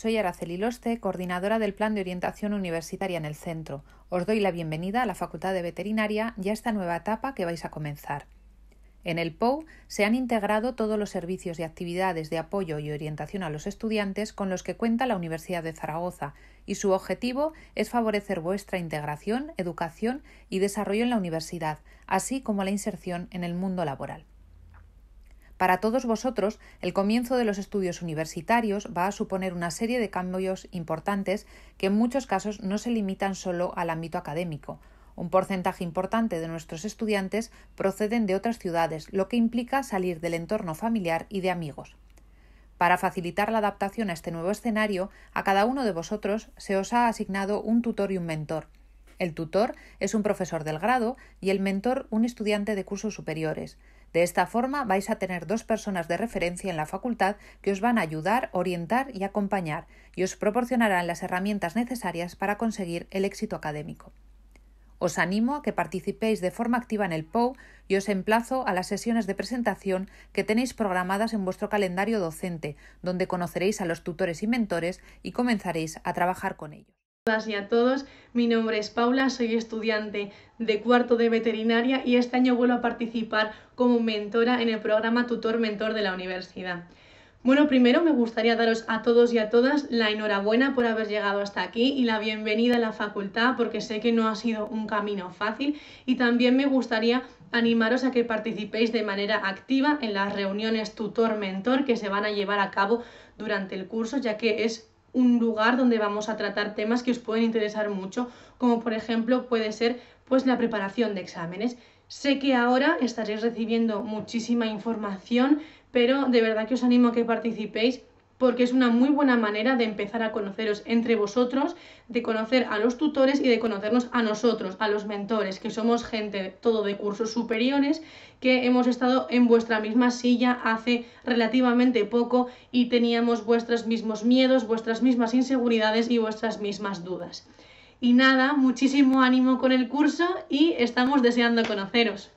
Soy Araceli Loste, coordinadora del Plan de Orientación Universitaria en el Centro. Os doy la bienvenida a la Facultad de Veterinaria y a esta nueva etapa que vais a comenzar. En el POU se han integrado todos los servicios y actividades de apoyo y orientación a los estudiantes con los que cuenta la Universidad de Zaragoza, y su objetivo es favorecer vuestra integración, educación y desarrollo en la universidad, así como la inserción en el mundo laboral. Para todos vosotros, el comienzo de los estudios universitarios va a suponer una serie de cambios importantes que en muchos casos no se limitan solo al ámbito académico. Un porcentaje importante de nuestros estudiantes proceden de otras ciudades, lo que implica salir del entorno familiar y de amigos. Para facilitar la adaptación a este nuevo escenario, a cada uno de vosotros se os ha asignado un tutor y un mentor. El tutor es un profesor del grado y el mentor un estudiante de cursos superiores. De esta forma vais a tener dos personas de referencia en la facultad que os van a ayudar, orientar y acompañar y os proporcionarán las herramientas necesarias para conseguir el éxito académico. Os animo a que participéis de forma activa en el POU y os emplazo a las sesiones de presentación que tenéis programadas en vuestro calendario docente, donde conoceréis a los tutores y mentores y comenzaréis a trabajar con ellos y a todos. Mi nombre es Paula, soy estudiante de cuarto de veterinaria y este año vuelvo a participar como mentora en el programa Tutor Mentor de la universidad. Bueno, primero me gustaría daros a todos y a todas la enhorabuena por haber llegado hasta aquí y la bienvenida a la facultad porque sé que no ha sido un camino fácil y también me gustaría animaros a que participéis de manera activa en las reuniones tutor-mentor que se van a llevar a cabo durante el curso ya que es un lugar donde vamos a tratar temas que os pueden interesar mucho, como por ejemplo puede ser pues la preparación de exámenes. Sé que ahora estaréis recibiendo muchísima información, pero de verdad que os animo a que participéis porque es una muy buena manera de empezar a conoceros entre vosotros, de conocer a los tutores y de conocernos a nosotros, a los mentores, que somos gente todo de cursos superiores, que hemos estado en vuestra misma silla hace relativamente poco y teníamos vuestros mismos miedos, vuestras mismas inseguridades y vuestras mismas dudas. Y nada, muchísimo ánimo con el curso y estamos deseando conoceros.